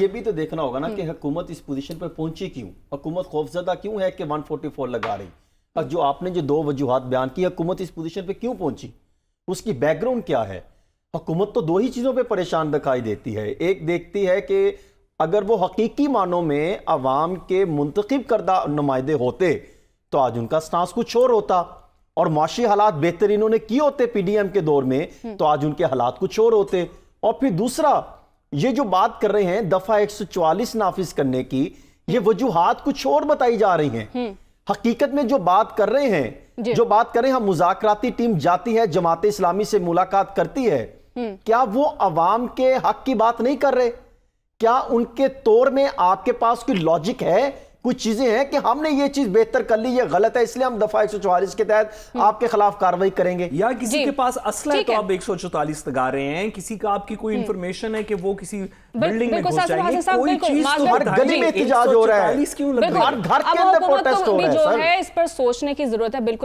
ये भी तो देखना होगा ना हम्म। कि हुकूमत इस पोजीशन पर पहुंची क्यों हुकूमत खौफजदा क्यों है कि 144 लगा रही और जो आपने जो दो वजूहत बयान की हुकूमत इस पोजीशन पर क्यों पहुंची उसकी बैकग्राउंड क्या है हुकूमत तो दो ही चीज़ों पे परेशान दिखाई देती है एक देखती है कि अगर वो हकीकी मानों में आवाम के मुंतखब करदा नुमाइंदे होते तो आज उनका स्टांस कुछ और होता और माशी हालात बेहतर इन्होंने किए होते पीडीएम के दौर में हम्म। तो आज उनके हालात कुछ और होते और फिर दूसरा ये जो बात कर रहे हैं दफा 144 नाफिज करने की ये वजूहत कुछ और बताई जा रही हैं हम्म। हकीकत में जो बात कर रहे हैं जो बात कर रहे हैं हम मुजाकती टीम जाती है जमात इस्लामी से मुलाकात करती है हम्म। क्या वो अवाम के हक की बात नहीं कर रहे क्या उनके तौर में आपके पास कोई लॉजिक है कुछ चीजें हैं कि हमने ये चीज बेहतर कर ली ये गलत है इसलिए हम दफा एक के तहत हम्म। आपके खिलाफ कार्रवाई करेंगे या किसी के पास असला है तो आप एक सौ चौतालीस लगा रहे हैं किसी का आपकी कोई इंफॉर्मेशन हम्म। है कि वो किसी बिल्डिंग में घुस जाएंगे कोई चीज तो हर गली में एहतजाज हो रहा है हर घर के अंदर प्रोटेस्ट हो रहा है इस पर सोचने की जरूरत है बिल्कुल